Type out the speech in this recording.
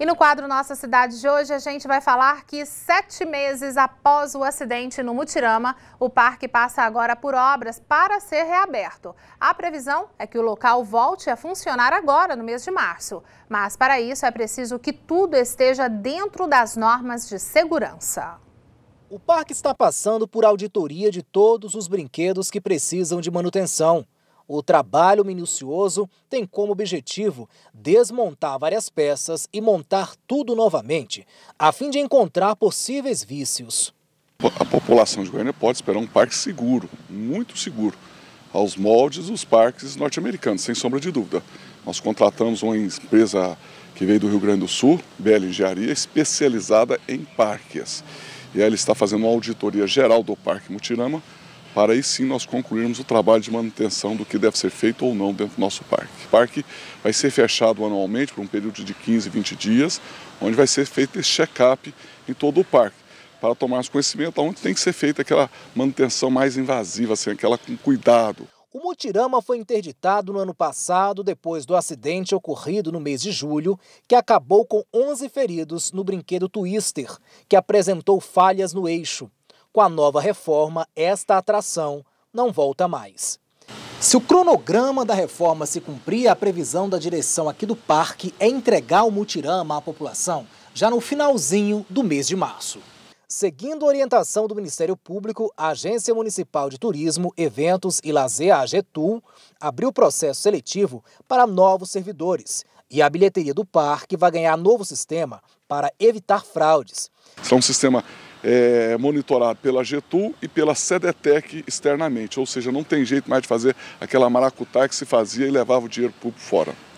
E no quadro Nossa Cidade de hoje, a gente vai falar que sete meses após o acidente no Mutirama, o parque passa agora por obras para ser reaberto. A previsão é que o local volte a funcionar agora, no mês de março. Mas para isso é preciso que tudo esteja dentro das normas de segurança. O parque está passando por auditoria de todos os brinquedos que precisam de manutenção. O trabalho minucioso tem como objetivo desmontar várias peças e montar tudo novamente, a fim de encontrar possíveis vícios. A população de Goiânia pode esperar um parque seguro, muito seguro, aos moldes dos parques norte-americanos, sem sombra de dúvida. Nós contratamos uma empresa que veio do Rio Grande do Sul, Bela Engenharia, especializada em parques. E ela está fazendo uma auditoria geral do Parque Mutirama para aí sim nós concluirmos o trabalho de manutenção do que deve ser feito ou não dentro do nosso parque. O parque vai ser fechado anualmente por um período de 15, 20 dias, onde vai ser feito esse check-up em todo o parque, para tomarmos conhecimento aonde tem que ser feita aquela manutenção mais invasiva, assim, aquela com cuidado. O Mutirama foi interditado no ano passado depois do acidente ocorrido no mês de julho, que acabou com 11 feridos no brinquedo Twister, que apresentou falhas no eixo. Com a nova reforma, esta atração não volta mais. Se o cronograma da reforma se cumprir, a previsão da direção aqui do parque é entregar o mutirama à população já no finalzinho do mês de março. Seguindo a orientação do Ministério Público, a Agência Municipal de Turismo, Eventos e Lazer, a AGETUM, abriu processo seletivo para novos servidores. E a bilheteria do parque vai ganhar novo sistema para evitar fraudes. É um sistema é, monitorado pela Getul e pela Sedetec externamente, ou seja, não tem jeito mais de fazer aquela maracutaia que se fazia e levava o dinheiro público fora.